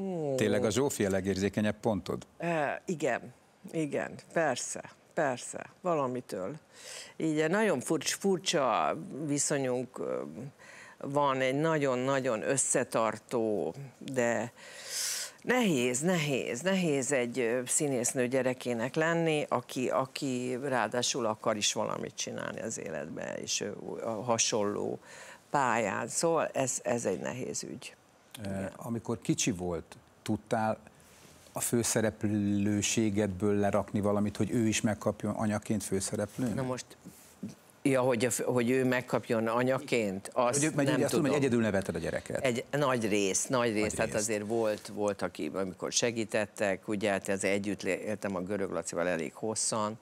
Hmm. Tényleg a Zsófia legérzékenyebb pontod? E, igen, igen, persze persze, valamitől. Így nagyon furcsa, furcsa viszonyunk van, egy nagyon-nagyon összetartó, de nehéz, nehéz, nehéz egy színésznő gyerekének lenni, aki, aki ráadásul akar is valamit csinálni az életbe, és hasonló pályán. Szóval ez, ez egy nehéz ügy. Igen. Amikor kicsi volt, tudtál a főszereplőségedből lerakni valamit, hogy ő is megkapjon anyaként főszereplő. Na most Ja, hogy, hogy ő megkapjon anyaként, azt hogy, nem ugye, azt tudom. hogy egyedül neveted a gyereket. Egy, nagy rész, nagy rész, nagy hát azért volt, volt, aki, amikor segítettek, ugye, hát ez együtt éltem a Görög Lacival elég hosszan,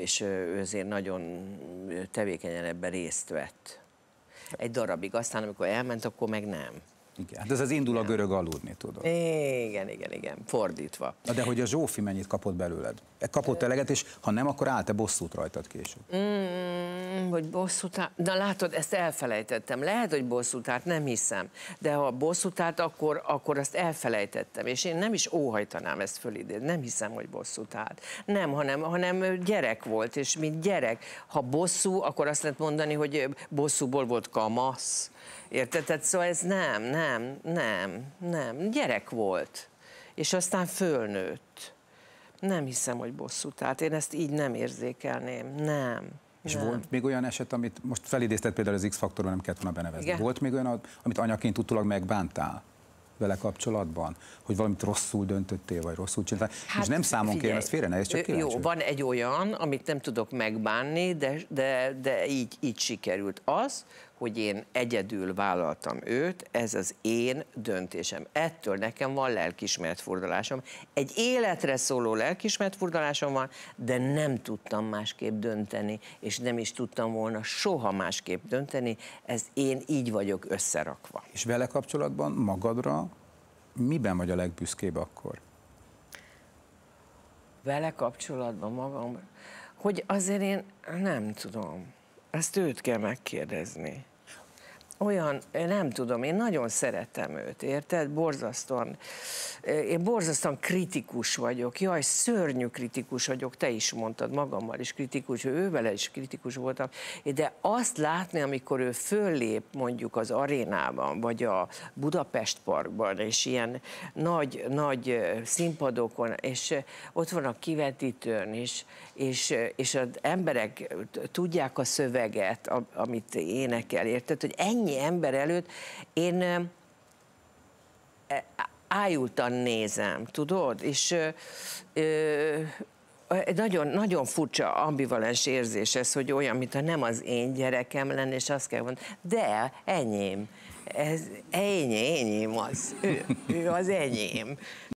és ő azért nagyon tevékenyen ebben részt vett. Egy darabig, aztán amikor elment, akkor meg nem. Igen, hát ez az indul igen. a görög aludni, tudod. Igen, igen, igen, fordítva. Na de hogy a Zsófi mennyit kapott belőled? E, kapott eleget, és ha nem, akkor állt-e bosszút rajtad később? Mm, hogy bosszút áll... Na látod, ezt elfelejtettem. Lehet, hogy bosszút állt, nem hiszem. De ha bosszút állt, akkor, akkor azt elfelejtettem. És én nem is óhajtanám ezt fölidézni. Nem hiszem, hogy bosszút állt. Nem, hanem, hanem gyerek volt, és mint gyerek. Ha bosszú, akkor azt lehet mondani, hogy bosszúból volt kamasz. Érted? Tehát szóval ez nem, nem nem, nem, nem. Gyerek volt, és aztán fölnőtt. Nem hiszem, hogy bosszú. Tehát én ezt így nem érzékelném. Nem. És nem. volt még olyan eset, amit most felidézted például az x faktoron nem kellett volna benevezni. Igen. Volt még olyan, amit anyaként utólag megbántál? vele kapcsolatban? Hogy valamit rosszul döntöttél, vagy rosszul csináltál? Hát, és nem számon kérem, ez félre ne, ez csak kíváncsi. Jó, van egy olyan, amit nem tudok megbánni, de, de, de így, így sikerült. Az, hogy én egyedül vállaltam őt, ez az én döntésem. Ettől nekem van lelkismeretfordulásom. Egy életre szóló lelkismeretfordulásom van, de nem tudtam másképp dönteni, és nem is tudtam volna soha másképp dönteni, ez én így vagyok összerakva. És vele kapcsolatban magadra miben vagy a legbüszkébb akkor? Vele kapcsolatban magamra? Hogy azért én nem tudom. Ezt őt kell megkérdezni olyan, nem tudom, én nagyon szeretem őt, érted? Borzasztóan, eh, én borzasztóan kritikus vagyok, jaj, szörnyű kritikus vagyok, te is mondtad, magammal is kritikus, vele is kritikus voltam, de azt látni, amikor ő föllép mondjuk az arénában, vagy a Budapest Parkban, és ilyen nagy, nagy eh, színpadokon, és eh, ott van a kivetítőn, és, és, és az emberek tudják a szöveget, amit énekel, érted, hogy ennyi ennyi ember előtt én e, ájultan nézem, tudod? És e, nagyon, nagyon furcsa, ambivalens érzés ez, hogy olyan, mintha nem az én gyerekem lenne, és azt kell mondani, de enyém, ez enyém, enyém az, ő, ő az enyém.